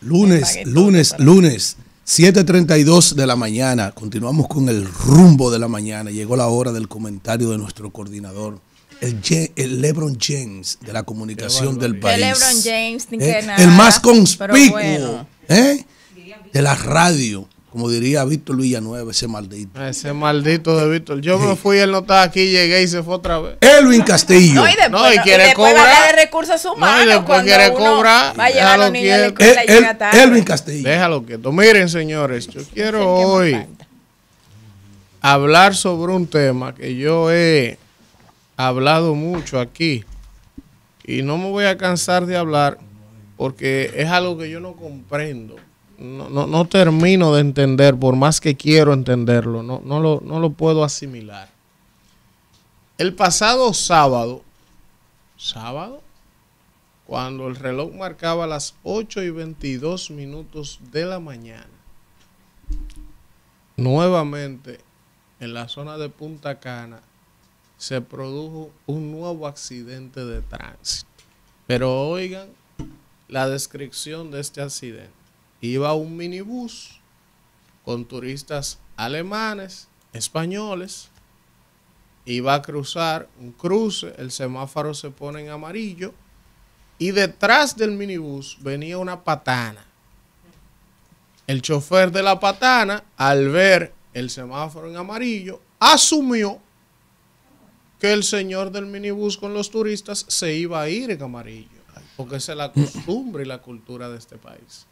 lunes, lunes, lunes, 7.32 de la mañana. Continuamos con el rumbo de la mañana. Llegó la hora del comentario de nuestro coordinador. El, LeBron James de la comunicación del país. El LeBron James, eh, más conspicuo ¿eh? de la radio. Como diría Víctor Villanueva, ese maldito. Ese maldito de Víctor. Yo me fui, él no estaba aquí, llegué y se fue otra vez. ¡Elvin Castillo. No, y después, no, y quiere cobrar. de recursos humanos. No, y quiere cobrar. Va a llevar a los a la escuela Castillo. Déjalo quieto. Miren, señores, yo quiero hoy hablar sobre un tema que yo he hablado mucho aquí. Y no me voy a cansar de hablar porque es algo que yo no comprendo no, termino de entender, por más que quiero entenderlo, no, no, lo, no lo puedo asimilar. El pasado sábado, sábado, cuando el reloj marcaba las 8 y 22 minutos de la mañana, nuevamente en la zona de Punta Cana se produjo un nuevo accidente de tránsito. Pero oigan la descripción de este accidente iba un minibús con turistas alemanes, españoles, iba a cruzar un cruce, el semáforo se pone en amarillo y detrás del minibús venía una patana. El chofer de la patana, al ver el semáforo en amarillo, asumió que el señor del minibús con los turistas se iba a ir en amarillo, porque esa es la costumbre y la cultura de este país.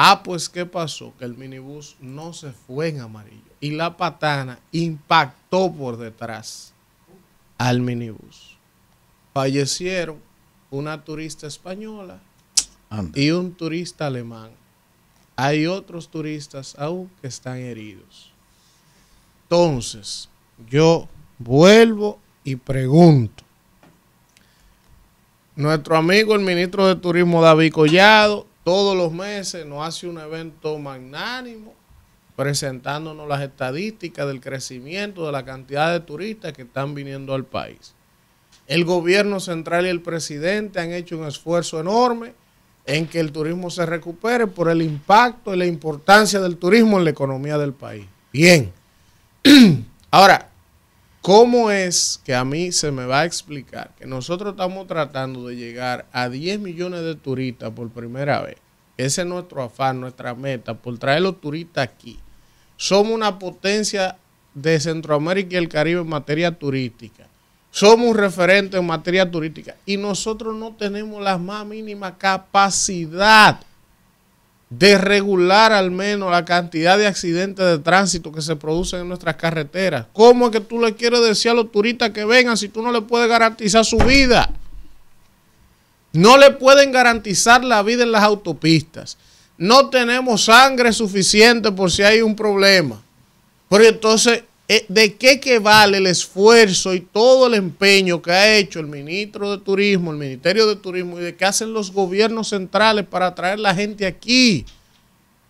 Ah, pues ¿qué pasó? Que el minibús no se fue en amarillo y la patana impactó por detrás al minibús. Fallecieron una turista española y un turista alemán. Hay otros turistas aún que están heridos. Entonces, yo vuelvo y pregunto. Nuestro amigo el ministro de Turismo David Collado todos los meses nos hace un evento magnánimo presentándonos las estadísticas del crecimiento de la cantidad de turistas que están viniendo al país. El gobierno central y el presidente han hecho un esfuerzo enorme en que el turismo se recupere por el impacto y la importancia del turismo en la economía del país. Bien. Ahora, ¿Cómo es que a mí se me va a explicar que nosotros estamos tratando de llegar a 10 millones de turistas por primera vez? Ese es nuestro afán, nuestra meta, por traer los turistas aquí. Somos una potencia de Centroamérica y el Caribe en materia turística. Somos un referente en materia turística y nosotros no tenemos la más mínima capacidad de regular al menos la cantidad de accidentes de tránsito que se producen en nuestras carreteras. ¿Cómo es que tú le quieres decir a los turistas que vengan si tú no le puedes garantizar su vida? No le pueden garantizar la vida en las autopistas. No tenemos sangre suficiente por si hay un problema. Porque entonces eh, ¿De qué que vale el esfuerzo y todo el empeño que ha hecho el ministro de Turismo, el Ministerio de Turismo y de qué hacen los gobiernos centrales para atraer la gente aquí?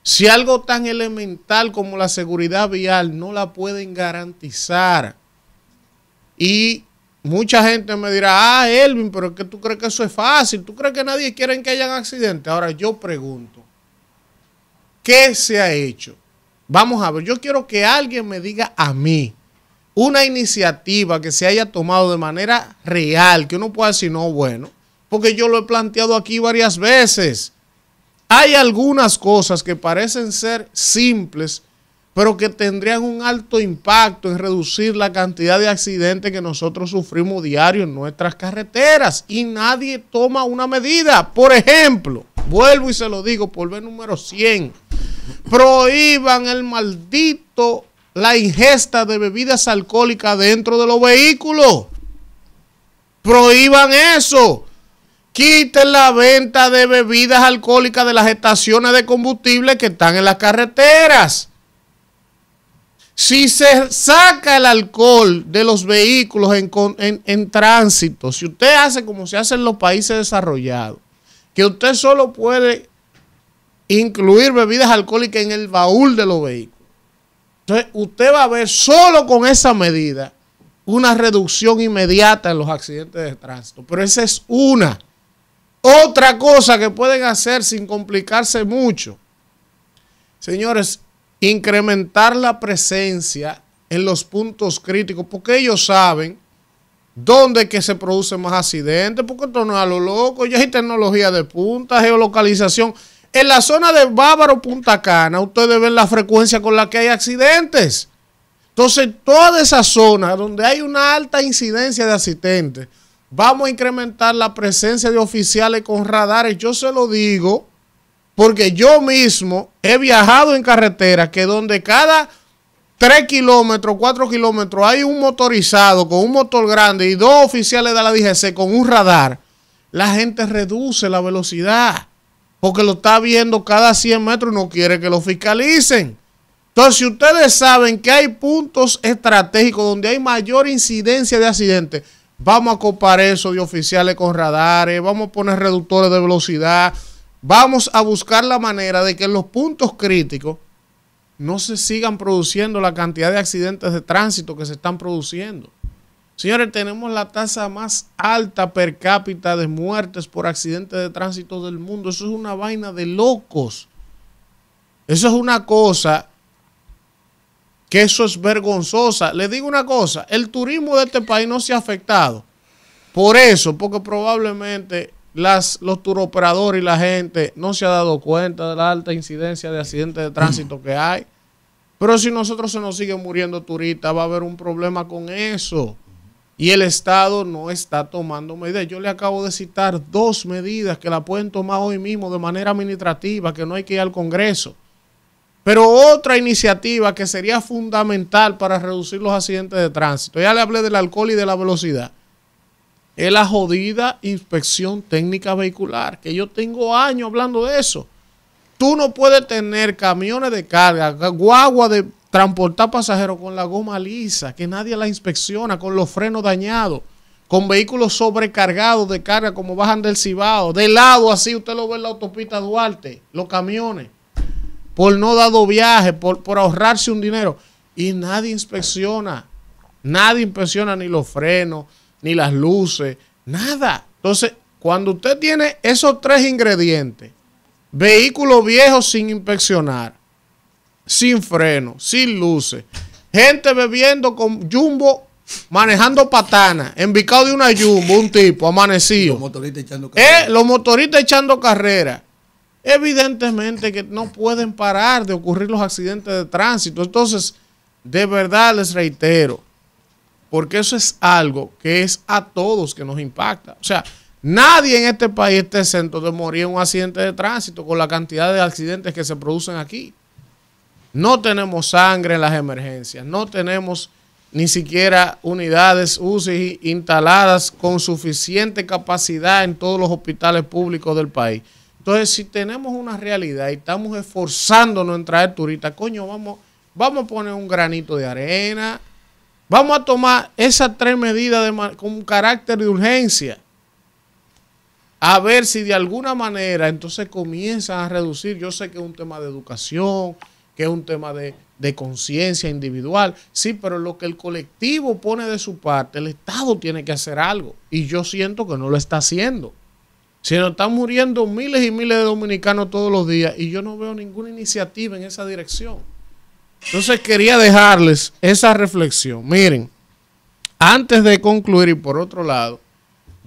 Si algo tan elemental como la seguridad vial no la pueden garantizar. Y mucha gente me dirá, ah, Elvin, pero es que tú crees que eso es fácil, tú crees que nadie quiere que un accidentes. Ahora yo pregunto, ¿qué se ha hecho? Vamos a ver, yo quiero que alguien me diga a mí una iniciativa que se haya tomado de manera real, que uno pueda decir, no, bueno, porque yo lo he planteado aquí varias veces. Hay algunas cosas que parecen ser simples, pero que tendrían un alto impacto en reducir la cantidad de accidentes que nosotros sufrimos diario en nuestras carreteras y nadie toma una medida. Por ejemplo, vuelvo y se lo digo por ver número 100, prohíban el maldito, la ingesta de bebidas alcohólicas dentro de los vehículos. Prohíban eso. Quiten la venta de bebidas alcohólicas de las estaciones de combustible que están en las carreteras. Si se saca el alcohol de los vehículos en, tránsito, si usted hace como se hace en los países desarrollados, que usted solo puede incluir bebidas alcohólicas en el baúl de los vehículos. Entonces, usted va a ver solo con esa medida una reducción inmediata en los accidentes de tránsito. Pero esa es una. Otra cosa que pueden hacer sin complicarse mucho, señores, incrementar la presencia en los puntos críticos, porque ellos saben dónde que se producen más accidentes, porque esto no es a lo loco, ya hay tecnología de punta, geolocalización. En la zona de Bávaro Punta Cana, ustedes ven la frecuencia con la que hay accidentes. Entonces, toda esa zona donde hay una alta incidencia de accidentes, vamos a incrementar la presencia de oficiales con radares. Yo se lo digo porque yo mismo he viajado en carretera que donde cada 3 kilómetros, 4 kilómetros hay un motorizado con un motor grande y dos oficiales de la DGC con un radar, la gente reduce la velocidad porque lo está viendo cada 100 metros y no quiere que lo fiscalicen. Entonces, si ustedes saben que hay puntos estratégicos donde hay mayor incidencia de accidentes, vamos a copar eso de oficiales con radares, vamos a poner reductores de velocidad, vamos a buscar la manera de que en los puntos críticos no se sigan produciendo la cantidad de accidentes de tránsito que se están produciendo. Señores, tenemos la tasa más alta per cápita de muertes por accidentes de tránsito del mundo. Eso es una vaina de locos. Eso es una cosa que eso es vergonzosa. Le digo una cosa, el turismo de este país no se ha afectado. Por eso, porque probablemente las, los turoperadores y la gente no se ha dado cuenta de la alta incidencia de accidentes de tránsito que hay. Pero si nosotros se nos siguen muriendo turistas, va a haber un problema con eso. Y el Estado no está tomando medidas. Yo le acabo de citar dos medidas que la pueden tomar hoy mismo de manera administrativa, que no hay que ir al Congreso. Pero otra iniciativa que sería fundamental para reducir los accidentes de tránsito, ya le hablé del alcohol y de la velocidad, es la jodida inspección técnica vehicular, que yo tengo años hablando de eso. Tú no puedes tener camiones de carga, guagua de transportar pasajeros con la goma lisa, que nadie la inspecciona, con los frenos dañados, con vehículos sobrecargados de carga como bajan del Cibao, de lado así, usted lo ve en la autopista Duarte, los camiones, por no dado viaje, por, por ahorrarse un dinero. Y nadie inspecciona, nadie inspecciona ni los frenos, ni las luces, nada. Entonces, cuando usted tiene esos tres ingredientes, vehículo viejo sin inspeccionar, sin freno, sin luces. Gente bebiendo con jumbo, manejando patana, embicado de una jumbo, un tipo, amanecido. Los motoristas echando eh, carrera. los motoristas echando carrera. Evidentemente que no pueden parar de ocurrir los accidentes de tránsito. Entonces, de verdad les reitero, porque eso es algo que es a todos que nos impacta. O sea, nadie en este país está exento de morir en un accidente de tránsito con la cantidad de accidentes que se producen aquí. No tenemos sangre en las emergencias, no tenemos ni siquiera unidades UCI instaladas con suficiente capacidad en todos los hospitales públicos del país. Entonces, si tenemos una realidad y estamos esforzándonos en traer turistas, coño, vamos, vamos a poner un granito de arena, vamos a tomar esas tres medidas con carácter de urgencia, a ver si de alguna manera entonces comienzan a reducir, yo sé que es un tema de educación, que es un tema de, conciencia individual. Sí, pero lo que el colectivo pone de su parte, el Estado tiene que hacer algo. Y yo siento que no lo está haciendo. Si no están muriendo miles y miles de dominicanos todos los días y yo no veo ninguna iniciativa en esa dirección. Entonces quería dejarles esa reflexión. Miren, antes de concluir y por otro lado,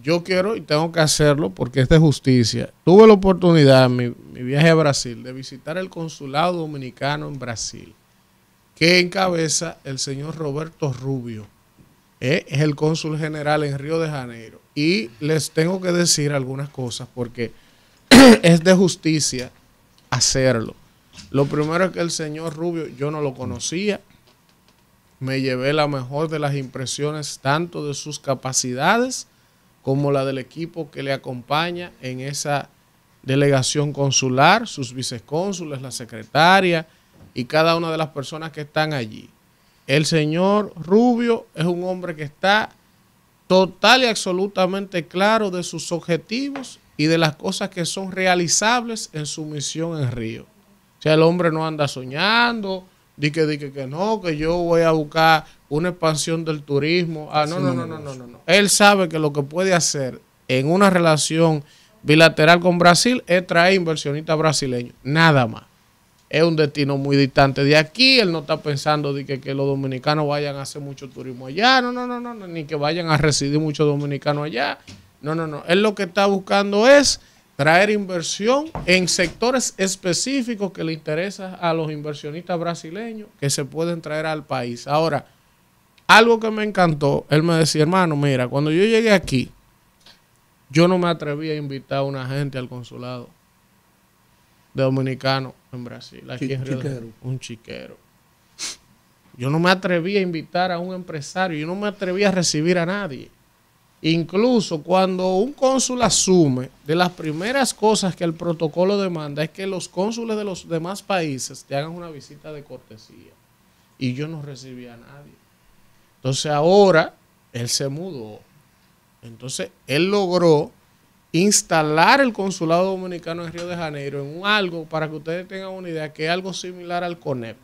yo quiero y tengo que hacerlo porque es de justicia. Tuve la oportunidad en mi, viaje a Brasil de visitar el consulado dominicano en Brasil, que encabeza el señor Roberto Rubio. Eh, es el cónsul general en Río de Janeiro. Y les tengo que decir algunas cosas porque es de justicia hacerlo. Lo primero es que el señor Rubio yo no lo conocía. Me llevé la mejor de las impresiones tanto de sus capacidades, como la del equipo que le acompaña en esa delegación consular, sus vicecónsules, la secretaria y cada una de las personas que están allí. El señor Rubio es un hombre que está total y absolutamente claro de sus objetivos y de las cosas que son realizables en su misión en Río. O sea, el hombre no anda soñando, Dice que, que, no, que yo voy a buscar una expansión del turismo. Ah, no, no, no, no, no, no, Él sabe que lo que puede hacer en una relación bilateral con Brasil es traer inversionistas brasileños, nada más. Es un destino muy distante de aquí, él no está pensando de que, que los dominicanos vayan a hacer mucho turismo allá, no, no, no, no, ni que vayan a residir muchos dominicanos allá. No, no, no. Él lo que está buscando es traer inversión en sectores específicos que le interesan a los inversionistas brasileños que se pueden traer al país. Ahora, algo que me encantó, él me decía, hermano, mira, cuando yo llegué aquí, yo no me atreví a invitar a una gente al consulado de dominicano en Brasil, aquí un chiquero. Yo no me atreví a invitar a un empresario, yo no me atreví a recibir a nadie. Incluso cuando un cónsul asume, de las primeras cosas que el protocolo demanda es que los cónsules de los demás países te hagan una visita de cortesía. Y yo no recibí a nadie. Entonces ahora él se mudó. Entonces él logró instalar el consulado dominicano en Río de Janeiro en un algo, para que ustedes tengan una idea, que es algo similar al CONEP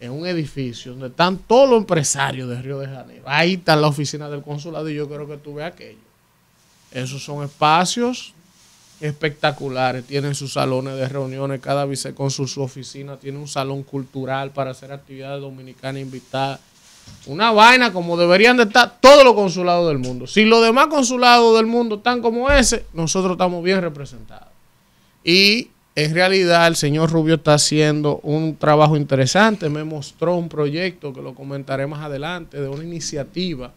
en un edificio donde están todos los empresarios de Río de Janeiro. Ahí está la oficina del consulado y yo creo que tú veas aquello. Esos son espacios espectaculares. Tienen sus salones de reuniones, cada vicecónsul su oficina, tiene un salón cultural para hacer actividades dominicanas invitadas. Una vaina como deberían de estar todos los consulados del mundo. Si los demás consulados del mundo están como ese, nosotros estamos bien representados. Y en realidad el señor Rubio está haciendo un trabajo interesante. Me mostró un proyecto que lo comentaré más adelante de una iniciativa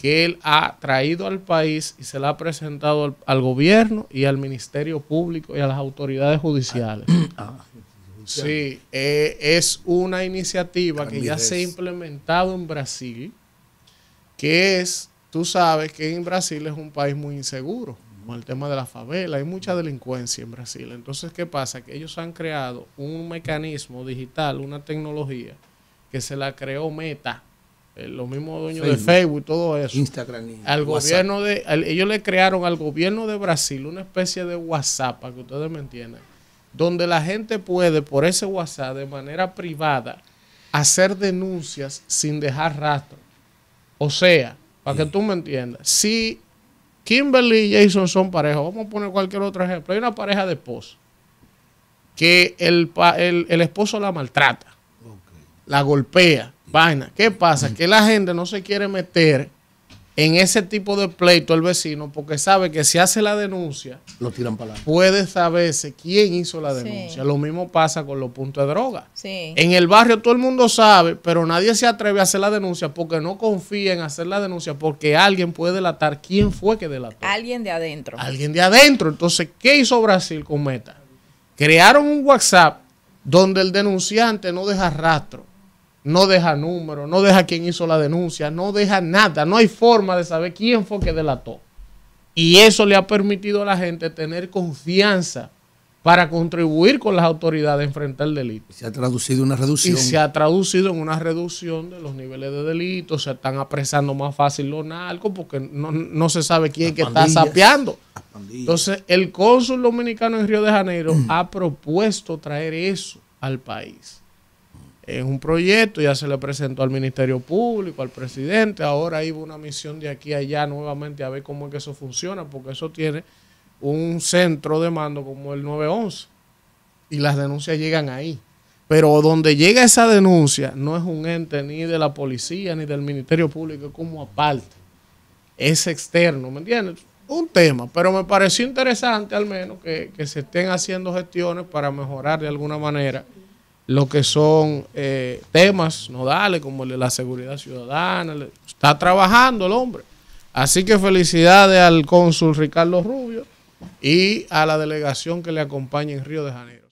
que él ha traído al país y se la ha presentado al, gobierno y al Ministerio Público y a las autoridades judiciales. Ah, sí, eh, es una iniciativa que ya se ha implementado en Brasil, que es, tú sabes que en Brasil es un país muy inseguro con el tema de la favela, hay mucha delincuencia en Brasil. Entonces, ¿qué pasa? Que ellos han creado un mecanismo digital, una tecnología que se la creó Meta, eh, los mismos dueños de Facebook y todo eso. Instagram. al gobierno de, ellos le crearon al gobierno de Brasil una especie de WhatsApp, para que ustedes me entiendan, donde la gente puede por ese WhatsApp de manera privada hacer denuncias sin dejar rastro. O sea, para que tú me entiendas, si Kimberly y Jason son pareja. Vamos a poner cualquier otro ejemplo. Hay una pareja de esposo. que el, esposo la maltrata, la golpea, vaina. ¿Qué pasa? Que la gente no se quiere meter en ese tipo de pleito el vecino porque sabe que si hace la denuncia, lo tiran para adelante. Puede saberse quién hizo la denuncia. Lo mismo pasa con los puntos de droga. En el barrio todo el mundo sabe, pero nadie se atreve a hacer la denuncia porque no confía en hacer la denuncia porque alguien puede delatar quién fue que delató. Alguien de adentro. Alguien de adentro. Entonces, ¿qué hizo Brasil con Meta? Crearon un WhatsApp donde el denunciante no deja rastro no deja número, no deja quién hizo la denuncia, no deja nada, no hay forma de saber quién fue que delató. Y eso le ha permitido a la gente tener confianza para contribuir con las autoridades a enfrentar el delito. se ha traducido en una reducción. Y se ha traducido en una reducción de los niveles de delitos. se están apresando más fácil los narcos porque no, se sabe quién que está sapeando. Entonces, el cónsul dominicano en Río de Janeiro mm. ha propuesto traer eso al país es un proyecto, ya se le presentó al Ministerio Público, al presidente, ahora iba una misión de aquí a allá nuevamente a ver cómo es que eso funciona, porque eso tiene un centro de mando como el 911 y las denuncias llegan ahí. Pero donde llega esa denuncia no es un ente ni de la policía ni del Ministerio Público, es como aparte, es externo, ¿me entiendes? Un tema, pero me pareció interesante al menos que, que se estén haciendo gestiones para mejorar de alguna manera lo que son eh, temas nodales como la seguridad ciudadana. Está trabajando el hombre. Así que felicidades al cónsul Ricardo Rubio y a la delegación que le acompaña en Río de Janeiro.